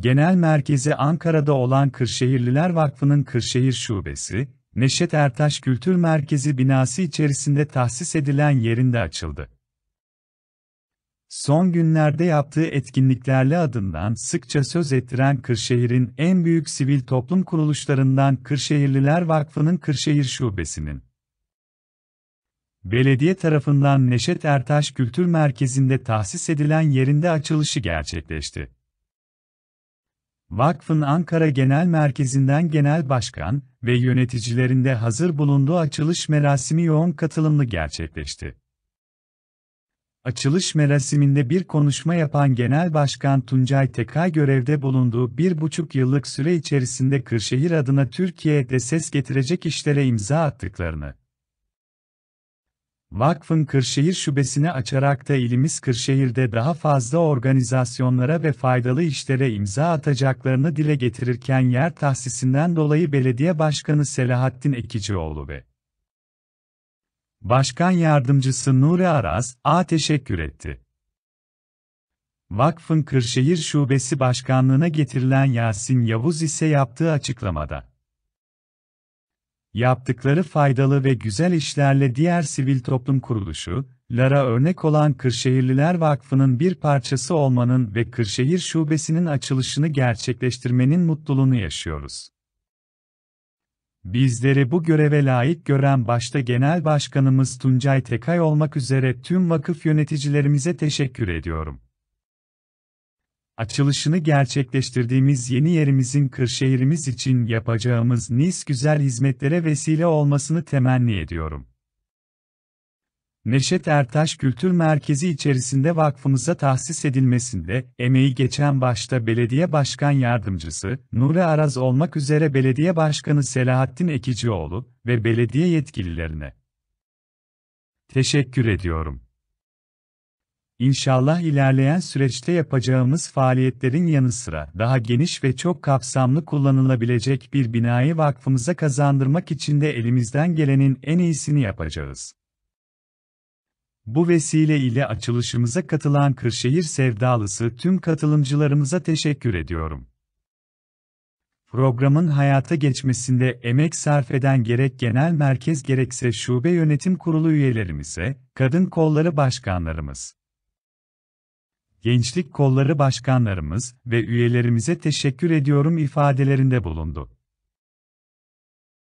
Genel merkezi Ankara'da olan Kırşehirliler Vakfı'nın Kırşehir Şubesi, Neşet Ertaş Kültür Merkezi binası içerisinde tahsis edilen yerinde açıldı. Son günlerde yaptığı etkinliklerle adından sıkça söz ettiren Kırşehir'in en büyük sivil toplum kuruluşlarından Kırşehirliler Vakfı'nın Kırşehir Şubesi'nin belediye tarafından Neşet Ertaş Kültür Merkezi'nde tahsis edilen yerinde açılışı gerçekleşti. Vakfın Ankara Genel Merkezi'nden Genel Başkan ve yöneticilerinde hazır bulunduğu açılış merasimi yoğun katılımlı gerçekleşti. Açılış merasiminde bir konuşma yapan Genel Başkan Tuncay Tekay görevde bulunduğu bir buçuk yıllık süre içerisinde Kırşehir adına Türkiye'de ses getirecek işlere imza attıklarını, Vakfın Kırşehir Şubesini açarak da ilimiz Kırşehir'de daha fazla organizasyonlara ve faydalı işlere imza atacaklarını dile getirirken yer tahsisinden dolayı Belediye Başkanı Selahattin Ekicioğlu ve Başkan Yardımcısı Nuri Aras, A teşekkür etti. Vakfın Kırşehir Şubesi Başkanlığına getirilen Yasin Yavuz ise yaptığı açıklamada Yaptıkları faydalı ve güzel işlerle diğer sivil toplum kuruluşu, Lara örnek olan Kırşehirliler Vakfı'nın bir parçası olmanın ve Kırşehir Şubesi'nin açılışını gerçekleştirmenin mutluluğunu yaşıyoruz. Bizleri bu göreve layık gören başta Genel Başkanımız Tuncay Tekay olmak üzere tüm vakıf yöneticilerimize teşekkür ediyorum açılışını gerçekleştirdiğimiz yeni yerimizin Kırşehir'imiz için yapacağımız nice güzel hizmetlere vesile olmasını temenni ediyorum. Neşet Ertaş Kültür Merkezi içerisinde vakfımıza tahsis edilmesinde, emeği geçen başta Belediye Başkan Yardımcısı, Nuri Araz olmak üzere Belediye Başkanı Selahattin Ekicioğlu ve belediye yetkililerine teşekkür ediyorum. İnşallah ilerleyen süreçte yapacağımız faaliyetlerin yanı sıra daha geniş ve çok kapsamlı kullanılabilecek bir binayı vakfımıza kazandırmak için de elimizden gelenin en iyisini yapacağız. Bu vesile ile açılışımıza katılan Kırşehir sevdalısı tüm katılımcılarımıza teşekkür ediyorum. Programın hayata geçmesinde emek sarf eden gerek genel merkez gerekse şube yönetim kurulu üyelerimize, kadın kolları başkanlarımız, Gençlik Kolları Başkanlarımız ve üyelerimize teşekkür ediyorum ifadelerinde bulundu.